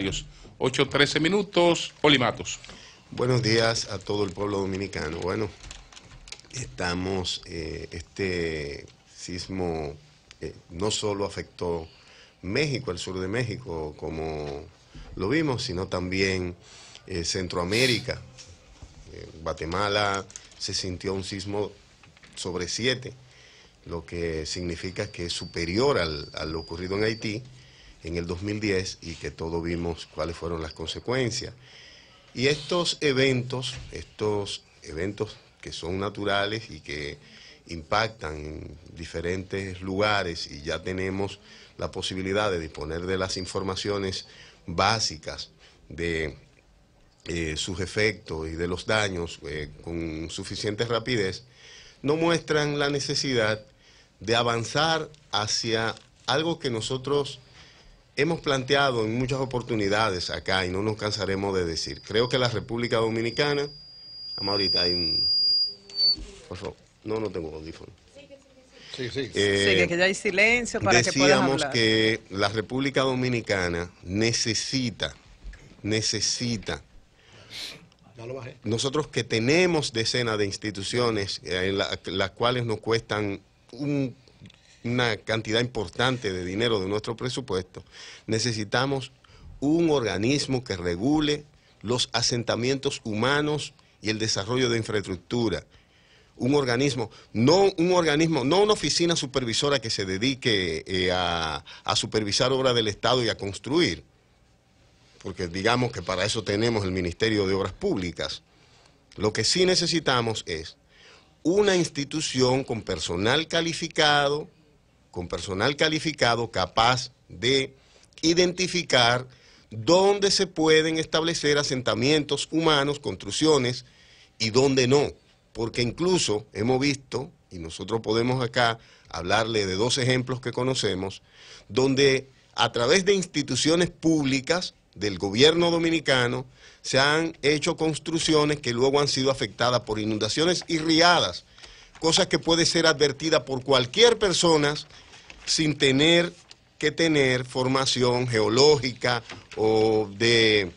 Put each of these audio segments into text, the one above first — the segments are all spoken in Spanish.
8 8.13 minutos, Olimatos. Buenos días a todo el pueblo dominicano. Bueno, estamos, eh, este sismo eh, no solo afectó México, el sur de México, como lo vimos, sino también eh, Centroamérica. Guatemala se sintió un sismo sobre 7, lo que significa que es superior al, a lo ocurrido en Haití en el 2010 y que todos vimos cuáles fueron las consecuencias. Y estos eventos, estos eventos que son naturales y que impactan en diferentes lugares y ya tenemos la posibilidad de disponer de las informaciones básicas de eh, sus efectos y de los daños eh, con suficiente rapidez, no muestran la necesidad de avanzar hacia algo que nosotros hemos planteado en muchas oportunidades acá y no nos cansaremos de decir, creo que la República Dominicana, vamos ahorita hay un... Por favor, no, no tengo audífono. Sí, sí. Eh, sí, sí, que ya hay silencio para que decíamos que, la República Dominicana necesita, necesita nosotros que tenemos decenas de instituciones eh, en las cuales nos cuestan un una cantidad importante de dinero de nuestro presupuesto, necesitamos un organismo que regule los asentamientos humanos y el desarrollo de infraestructura. Un organismo, no un organismo, no una oficina supervisora que se dedique eh, a, a supervisar obras del Estado y a construir, porque digamos que para eso tenemos el Ministerio de Obras Públicas. Lo que sí necesitamos es una institución con personal calificado, con personal calificado capaz de identificar dónde se pueden establecer asentamientos humanos, construcciones y dónde no. Porque incluso hemos visto, y nosotros podemos acá hablarle de dos ejemplos que conocemos, donde a través de instituciones públicas del gobierno dominicano se han hecho construcciones que luego han sido afectadas por inundaciones y riadas cosa que puede ser advertida por cualquier persona sin tener que tener formación geológica o de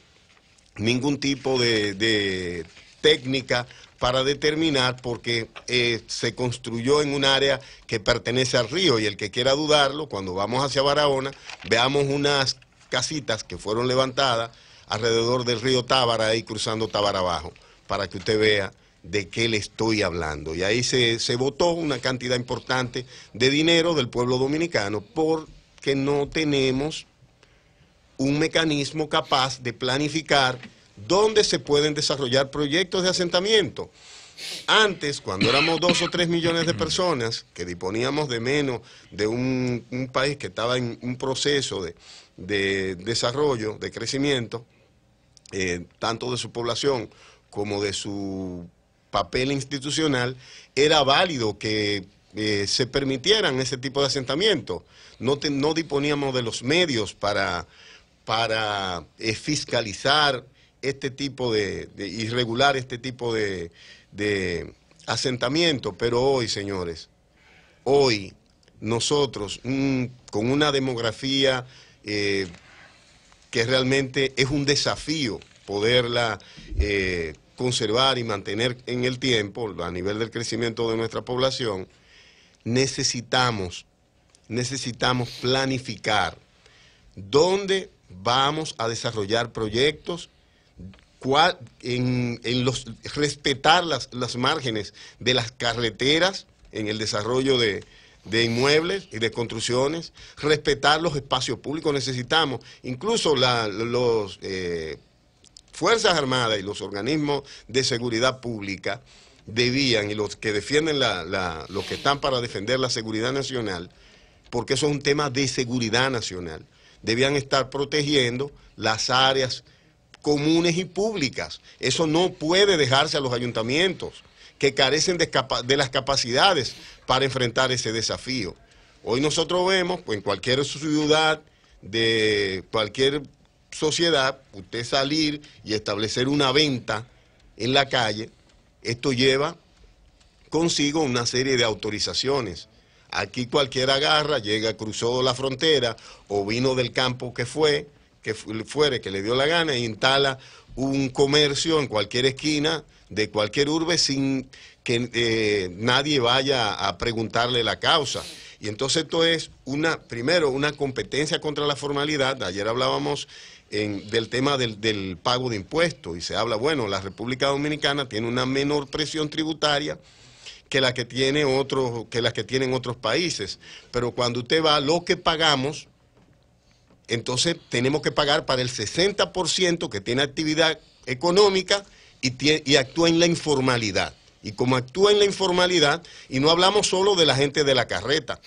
ningún tipo de, técnica para determinar porque eh, se construyó en un área que pertenece al río y el que quiera dudarlo, cuando vamos hacia Barahona, veamos unas casitas que fueron levantadas alrededor del río Tábara y cruzando Tábara abajo, para que usted vea de qué le estoy hablando. Y ahí se, se votó una cantidad importante de dinero del pueblo dominicano porque no tenemos un mecanismo capaz de planificar dónde se pueden desarrollar proyectos de asentamiento. Antes, cuando éramos dos o tres millones de personas, que disponíamos de menos de un, país que estaba en un proceso de, desarrollo, de crecimiento, eh, tanto de su población como de su papel institucional, era válido que eh, se permitieran ese tipo de asentamiento. No, disponíamos de los medios para, para eh, fiscalizar este tipo de, de irregular este tipo de, asentamiento, pero hoy, señores, hoy nosotros mm, con una demografía eh, que realmente es un desafío poderla conservar y mantener en el tiempo, a nivel del crecimiento de nuestra población, necesitamos, necesitamos planificar dónde vamos a desarrollar proyectos, en, los, respetar las, márgenes de las carreteras en el desarrollo de, inmuebles y de construcciones, respetar los espacios públicos, necesitamos incluso los eh, Fuerzas Armadas y los organismos de seguridad pública debían, y los que defienden la, los que están para defender la seguridad nacional, porque eso es un tema de seguridad nacional, debían estar protegiendo las áreas comunes y públicas. Eso no puede dejarse a los ayuntamientos, que carecen de, de las capacidades para enfrentar ese desafío. Hoy nosotros vemos, pues, en cualquier ciudad, de cualquier sociedad, usted salir y establecer una venta en la calle, esto lleva consigo una serie de autorizaciones. Aquí cualquiera agarra, llega, cruzó la frontera o vino del campo que fue, que fuere, que le dio la gana, e instala un comercio en cualquier esquina de cualquier urbe sin que eh, nadie vaya a preguntarle la causa. Y entonces esto es una, primero, una competencia contra la formalidad. Ayer hablábamos del tema del, pago de impuestos y se habla, bueno, la República Dominicana tiene una menor presión tributaria que la que, tiene otros, que que tienen otros países, pero cuando usted va, lo que pagamos, entonces tenemos que pagar para el 60% que tiene actividad económica y, y actúa en la informalidad. Y como actúa en la informalidad, y no hablamos solo de la gente de la carreta,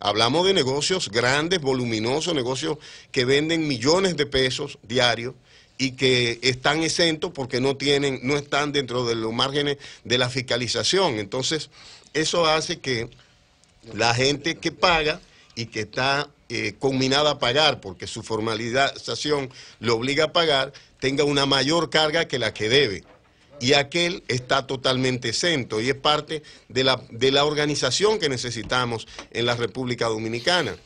Hablamos de negocios grandes, voluminosos, negocios que venden millones de pesos diarios y que están exentos porque no tienen, no están dentro de los márgenes de la fiscalización. Entonces, eso hace que la gente que paga y que está eh, combinada a pagar, porque su formalización lo obliga a pagar, tenga una mayor carga que la que debe y aquel está totalmente exento y es parte de la, organización que necesitamos en la República Dominicana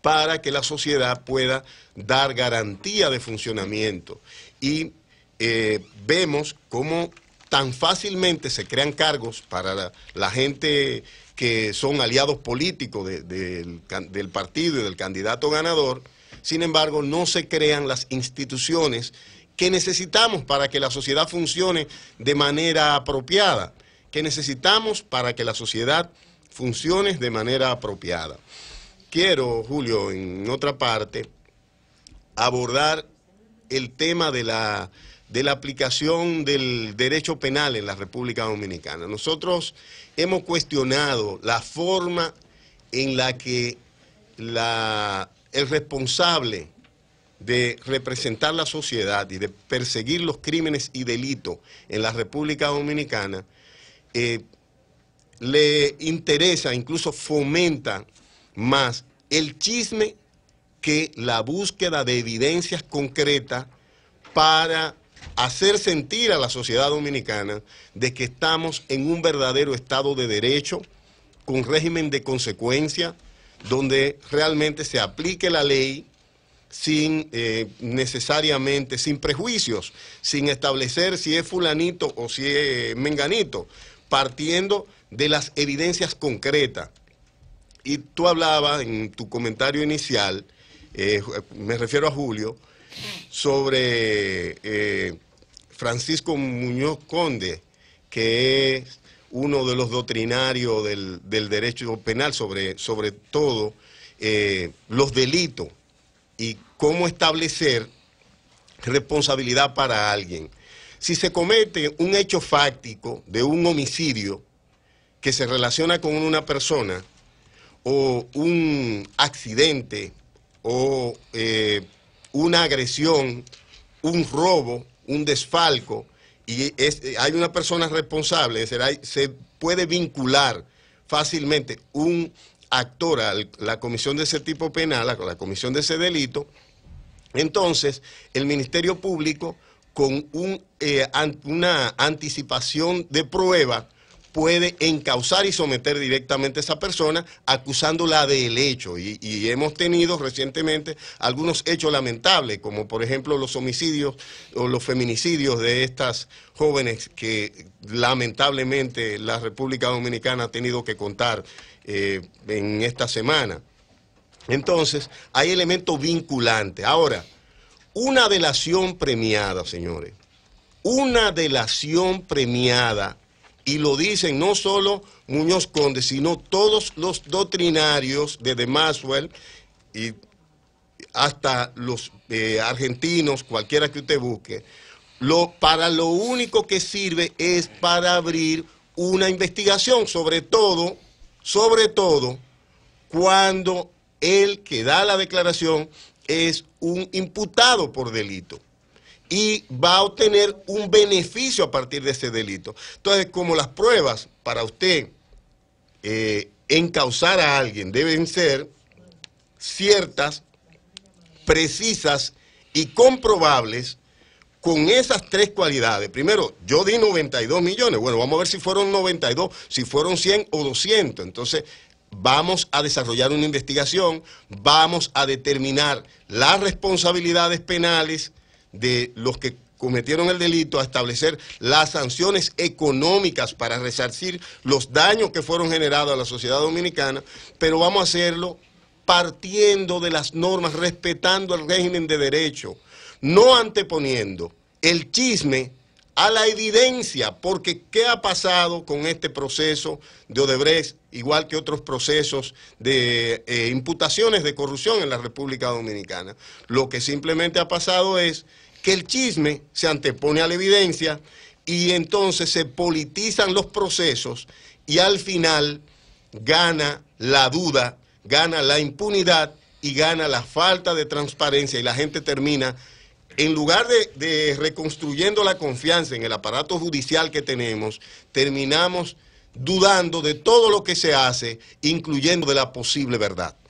para que la sociedad pueda dar garantía de funcionamiento. Y eh, vemos cómo tan fácilmente se crean cargos para la, gente que son aliados políticos del, del partido y del candidato ganador, sin embargo no se crean las instituciones que necesitamos para que la sociedad funcione de manera apropiada, que necesitamos para que la sociedad funcione de manera apropiada. Quiero, Julio, en otra parte, abordar el tema de la, de la aplicación del derecho penal en la República Dominicana. Nosotros hemos cuestionado la forma en la que el responsable de representar la sociedad y de perseguir los crímenes y delitos en la República Dominicana, eh, le interesa, incluso fomenta más el chisme que la búsqueda de evidencias concretas para hacer sentir a la sociedad dominicana de que estamos en un verdadero Estado de Derecho, con régimen de consecuencia, donde realmente se aplique la ley sin eh, necesariamente, sin prejuicios, sin establecer si es fulanito o si es menganito, partiendo de las evidencias concretas. Y tú hablabas en tu comentario inicial, eh, me refiero a Julio, sobre eh, Francisco Muñoz Conde, que es uno de los doctrinarios del, derecho penal, sobre, sobre todo los delitos y cómo establecer responsabilidad para alguien. Si se comete un hecho fáctico de un homicidio que se relaciona con una persona o un accidente o eh, una agresión, un robo, un desfalco, y hay una persona responsable, será, se puede vincular fácilmente un actora la comisión de ese tipo penal, la comisión de ese delito, entonces el Ministerio Público con eh, una anticipación de prueba puede encauzar y someter directamente a esa persona acusándola del hecho. y, hemos tenido recientemente algunos hechos lamentables, como por ejemplo los homicidios o los feminicidios de estas jóvenes que lamentablemente la República Dominicana ha tenido que contar eh, en esta semana. Entonces, hay elementos vinculantes. Ahora, una delación premiada, señores, una delación premiada, y lo dicen no solo Muñoz Conde, sino todos los doctrinarios desde Maxwell y hasta los eh, argentinos, cualquiera que usted busque, lo, para lo único que sirve es para abrir una investigación, sobre todo sobre todo cuando el que da la declaración es un imputado por delito y va a obtener un beneficio a partir de ese delito. Entonces, como las pruebas para usted eh, encausar a alguien deben ser ciertas, precisas y comprobables, con esas tres cualidades, primero, yo di 92 millones, bueno, vamos a ver si fueron 92, si fueron 100 o 200, entonces vamos a desarrollar una investigación, vamos a determinar las responsabilidades penales de los que cometieron el delito, a establecer las sanciones económicas para resarcir los daños que fueron generados a la sociedad dominicana, pero vamos a hacerlo partiendo de las normas, respetando el régimen de derecho, no anteponiendo el chisme a la evidencia, porque ¿qué ha pasado con este proceso de Odebrecht, igual que otros procesos de eh, imputaciones de corrupción en la República Dominicana? Lo que simplemente ha pasado es que el chisme se antepone a la evidencia y entonces se politizan los procesos y al final gana la duda, gana la impunidad y gana la falta de transparencia y la gente termina en lugar de, reconstruyendo la confianza en el aparato judicial que tenemos, terminamos dudando de todo lo que se hace, incluyendo de la posible verdad.